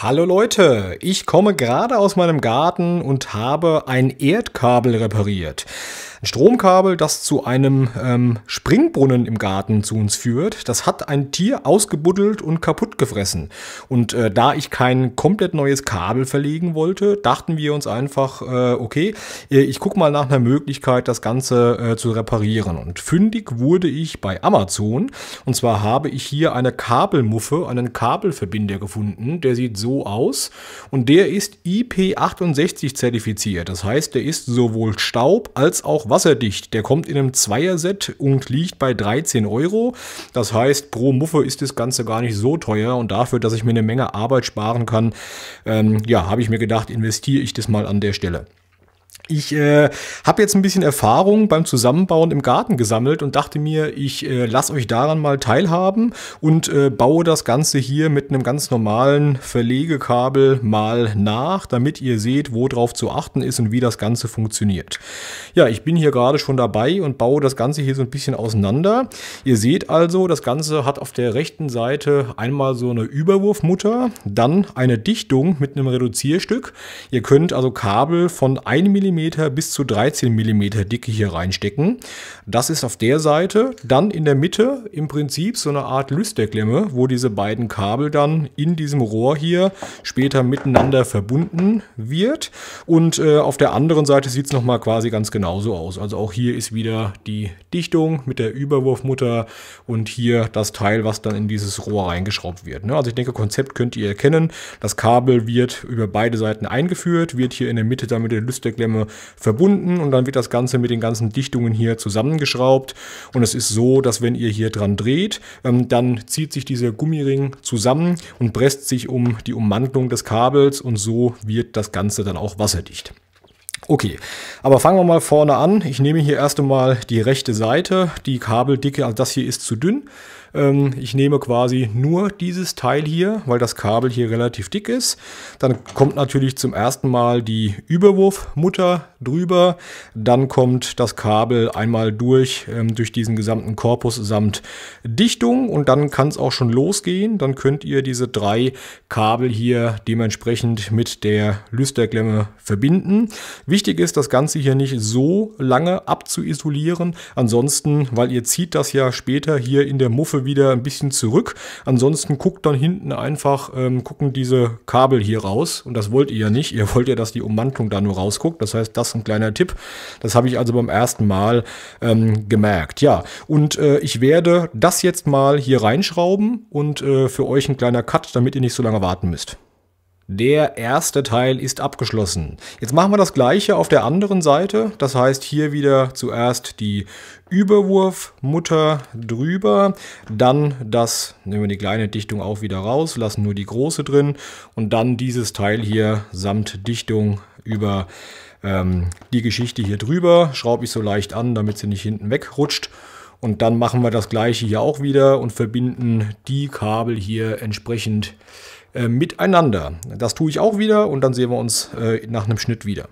Hallo Leute, ich komme gerade aus meinem Garten und habe ein Erdkabel repariert ein Stromkabel, das zu einem ähm, Springbrunnen im Garten zu uns führt. Das hat ein Tier ausgebuddelt und kaputt gefressen. Und äh, da ich kein komplett neues Kabel verlegen wollte, dachten wir uns einfach, äh, okay, äh, ich gucke mal nach einer Möglichkeit, das Ganze äh, zu reparieren. Und fündig wurde ich bei Amazon. Und zwar habe ich hier eine Kabelmuffe, einen Kabelverbinder gefunden. Der sieht so aus. Und der ist IP68 zertifiziert. Das heißt, der ist sowohl Staub als auch wasserdicht. Der kommt in einem Zweierset und liegt bei 13 Euro. Das heißt, pro Muffe ist das Ganze gar nicht so teuer und dafür, dass ich mir eine Menge Arbeit sparen kann, ähm, ja, habe ich mir gedacht, investiere ich das mal an der Stelle. Ich äh, habe jetzt ein bisschen Erfahrung beim Zusammenbauen im Garten gesammelt und dachte mir, ich äh, lasse euch daran mal teilhaben und äh, baue das Ganze hier mit einem ganz normalen Verlegekabel mal nach, damit ihr seht, wo drauf zu achten ist und wie das Ganze funktioniert. Ja, ich bin hier gerade schon dabei und baue das Ganze hier so ein bisschen auseinander. Ihr seht also, das Ganze hat auf der rechten Seite einmal so eine Überwurfmutter, dann eine Dichtung mit einem Reduzierstück. Ihr könnt also Kabel von 1 mm mm bis zu 13 mm Dicke hier reinstecken. Das ist auf der Seite. Dann in der Mitte im Prinzip so eine Art Lüsterklemme, wo diese beiden Kabel dann in diesem Rohr hier später miteinander verbunden wird. Und äh, auf der anderen Seite sieht es nochmal quasi ganz genauso aus. Also auch hier ist wieder die Dichtung mit der Überwurfmutter und hier das Teil, was dann in dieses Rohr reingeschraubt wird. Ne? Also ich denke, Konzept könnt ihr erkennen. Das Kabel wird über beide Seiten eingeführt, wird hier in der Mitte dann mit der Lüsterklemme Stämme verbunden und dann wird das Ganze mit den ganzen Dichtungen hier zusammengeschraubt. Und es ist so, dass wenn ihr hier dran dreht, ähm, dann zieht sich dieser Gummiring zusammen und presst sich um die Ummantelung des Kabels und so wird das Ganze dann auch wasserdicht. Okay, aber fangen wir mal vorne an. Ich nehme hier erst einmal die rechte Seite. Die Kabeldicke, also das hier ist zu dünn. Ähm, ich nehme quasi nur dieses Teil hier, weil das Kabel hier relativ dick ist. Dann kommt natürlich zum ersten Mal die Überwurfmutter drüber. Dann kommt das Kabel einmal durch, ähm, durch diesen gesamten Korpus samt Dichtung. Und dann kann es auch schon losgehen. Dann könnt ihr diese drei Kabel hier dementsprechend mit der Lüsterklemme verbinden. Wichtig ist, das Ganze hier nicht so lange abzuisolieren. Ansonsten, weil ihr zieht das ja später hier in der Muffe Stufe wieder ein bisschen zurück. Ansonsten guckt dann hinten einfach, ähm, gucken diese Kabel hier raus. Und das wollt ihr ja nicht. Ihr wollt ja, dass die Ummantlung da nur rausguckt. Das heißt, das ist ein kleiner Tipp. Das habe ich also beim ersten Mal ähm, gemerkt. Ja, und äh, ich werde das jetzt mal hier reinschrauben und äh, für euch ein kleiner Cut, damit ihr nicht so lange warten müsst. Der erste Teil ist abgeschlossen. Jetzt machen wir das gleiche auf der anderen Seite. Das heißt hier wieder zuerst die Überwurfmutter drüber, dann das, nehmen wir die kleine Dichtung auch wieder raus, lassen nur die große drin und dann dieses Teil hier samt Dichtung über ähm, die Geschichte hier drüber. Schraube ich so leicht an, damit sie nicht hinten wegrutscht. Und dann machen wir das gleiche hier auch wieder und verbinden die Kabel hier entsprechend äh, miteinander. Das tue ich auch wieder und dann sehen wir uns äh, nach einem Schnitt wieder.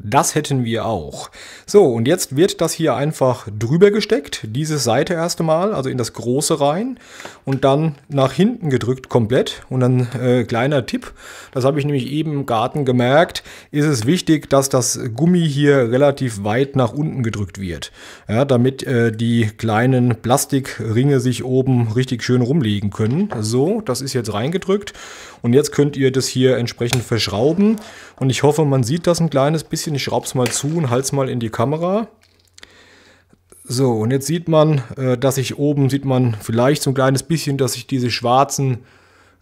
Das hätten wir auch. So, und jetzt wird das hier einfach drüber gesteckt, diese Seite erst einmal, also in das große rein und dann nach hinten gedrückt komplett. Und dann äh, kleiner Tipp, das habe ich nämlich eben im Garten gemerkt, ist es wichtig, dass das Gummi hier relativ weit nach unten gedrückt wird, ja, damit äh, die kleinen Plastikringe sich oben richtig schön rumlegen können. So, das ist jetzt reingedrückt und jetzt könnt ihr das hier entsprechend verschrauben und ich hoffe, man sieht das ein kleines bisschen bisschen, ich schraube es mal zu und halte es mal in die Kamera. So, und jetzt sieht man, äh, dass ich oben, sieht man vielleicht so ein kleines bisschen, dass ich diese schwarzen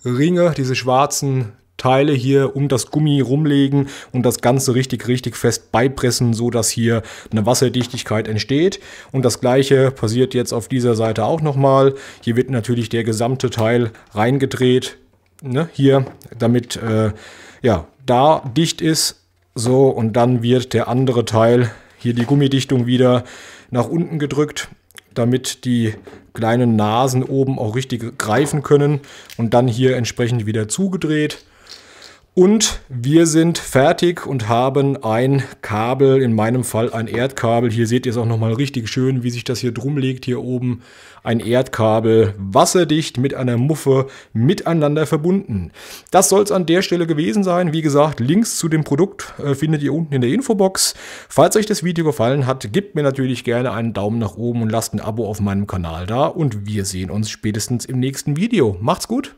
Ringe, diese schwarzen Teile hier um das Gummi rumlegen und das Ganze richtig, richtig fest beipressen, sodass hier eine Wasserdichtigkeit entsteht. Und das gleiche passiert jetzt auf dieser Seite auch nochmal. Hier wird natürlich der gesamte Teil reingedreht, ne, hier, damit äh, ja, da dicht ist so, und dann wird der andere Teil, hier die Gummidichtung wieder nach unten gedrückt, damit die kleinen Nasen oben auch richtig greifen können und dann hier entsprechend wieder zugedreht. Und wir sind fertig und haben ein Kabel, in meinem Fall ein Erdkabel. Hier seht ihr es auch nochmal richtig schön, wie sich das hier drum legt, hier oben. Ein Erdkabel, wasserdicht mit einer Muffe, miteinander verbunden. Das soll es an der Stelle gewesen sein. Wie gesagt, Links zu dem Produkt äh, findet ihr unten in der Infobox. Falls euch das Video gefallen hat, gebt mir natürlich gerne einen Daumen nach oben und lasst ein Abo auf meinem Kanal da. Und wir sehen uns spätestens im nächsten Video. Macht's gut!